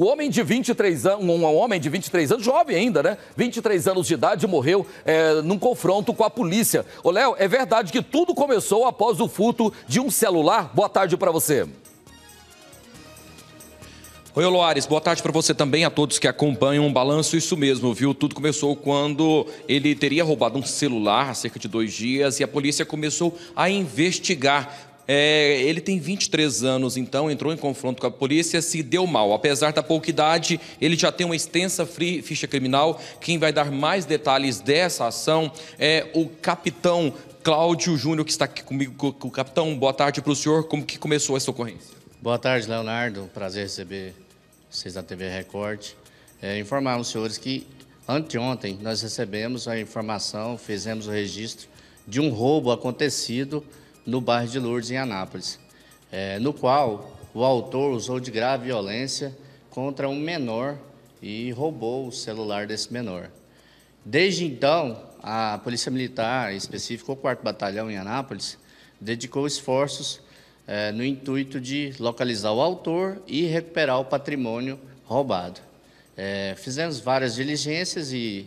O homem de 23 anos, um homem de 23 anos, jovem ainda, né? 23 anos de idade, morreu é, num confronto com a polícia. Ô, Léo, é verdade que tudo começou após o furto de um celular? Boa tarde para você. Oi, Loares, boa tarde para você também, a todos que acompanham o balanço. Isso mesmo, viu? Tudo começou quando ele teria roubado um celular há cerca de dois dias e a polícia começou a investigar é, ele tem 23 anos, então entrou em confronto com a polícia, se deu mal. Apesar da pouca idade, ele já tem uma extensa ficha criminal. Quem vai dar mais detalhes dessa ação é o capitão Cláudio Júnior, que está aqui comigo. O capitão, boa tarde para o senhor. Como que começou essa ocorrência? Boa tarde, Leonardo. Prazer receber vocês na TV Record. É, informar os senhores que anteontem nós recebemos a informação, fizemos o registro de um roubo acontecido no bairro de Lourdes, em Anápolis, é, no qual o autor usou de grave violência contra um menor e roubou o celular desse menor. Desde então, a Polícia Militar, em específico o 4 Batalhão em Anápolis, dedicou esforços é, no intuito de localizar o autor e recuperar o patrimônio roubado. É, fizemos várias diligências e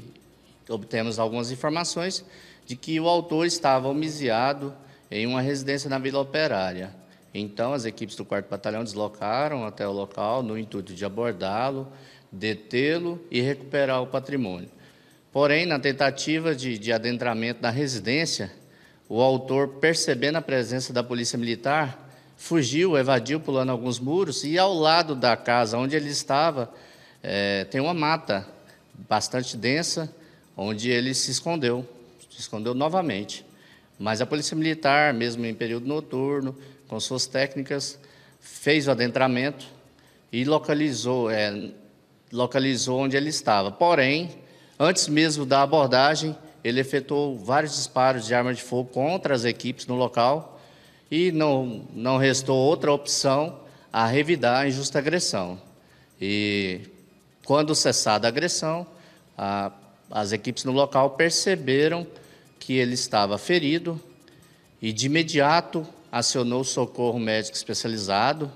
obtemos algumas informações de que o autor estava homiziado em uma residência na Vila Operária. Então, as equipes do 4 Batalhão deslocaram até o local no intuito de abordá-lo, detê-lo e recuperar o patrimônio. Porém, na tentativa de, de adentramento na residência, o autor, percebendo a presença da polícia militar, fugiu, evadiu, pulando alguns muros, e ao lado da casa onde ele estava, é, tem uma mata bastante densa, onde ele se escondeu, se escondeu novamente. Mas a Polícia Militar, mesmo em período noturno, com suas técnicas, fez o adentramento e localizou, é, localizou onde ele estava. Porém, antes mesmo da abordagem, ele efetuou vários disparos de arma de fogo contra as equipes no local e não, não restou outra opção a revidar a injusta agressão. E quando cessada a agressão, a, as equipes no local perceberam que ele estava ferido e de imediato acionou o socorro médico especializado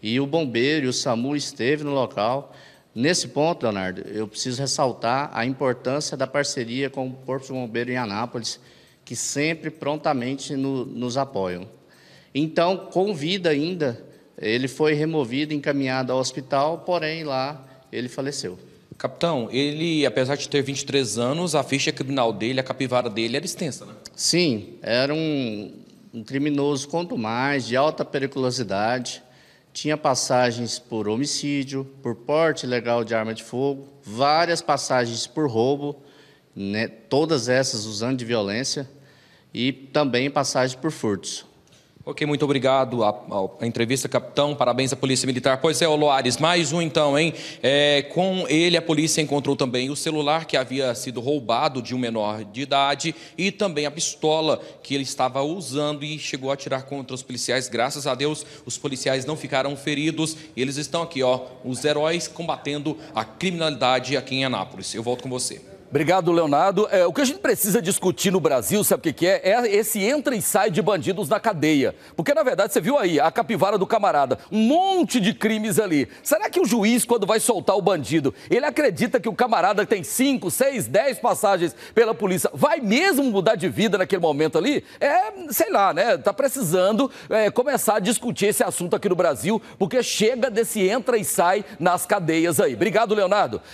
e o bombeiro e o SAMU esteve no local. Nesse ponto, Leonardo, eu preciso ressaltar a importância da parceria com o Corpo de Bombeiro em Anápolis, que sempre prontamente no, nos apoiam. Então, com vida ainda, ele foi removido, encaminhado ao hospital, porém lá ele faleceu. Capitão, ele, apesar de ter 23 anos, a ficha criminal dele, a capivara dele era extensa, né? Sim, era um, um criminoso quanto mais, de alta periculosidade, tinha passagens por homicídio, por porte ilegal de arma de fogo, várias passagens por roubo, né, todas essas usando de violência, e também passagens por furtos. Ok, muito obrigado à, entrevista, capitão. Parabéns à Polícia Militar. Pois é, Oloares, mais um então, hein? É, com ele, a polícia encontrou também o celular que havia sido roubado de um menor de idade e também a pistola que ele estava usando e chegou a atirar contra os policiais. Graças a Deus, os policiais não ficaram feridos. E eles estão aqui, ó, os heróis combatendo a criminalidade aqui em Anápolis. Eu volto com você. Obrigado, Leonardo. É, o que a gente precisa discutir no Brasil, sabe o que, que é? É esse entra e sai de bandidos na cadeia. Porque, na verdade, você viu aí a capivara do camarada, um monte de crimes ali. Será que o juiz, quando vai soltar o bandido, ele acredita que o camarada tem 5, 6, 10 passagens pela polícia, vai mesmo mudar de vida naquele momento ali? É, sei lá, né? Tá precisando é, começar a discutir esse assunto aqui no Brasil, porque chega desse entra e sai nas cadeias aí. Obrigado, Leonardo.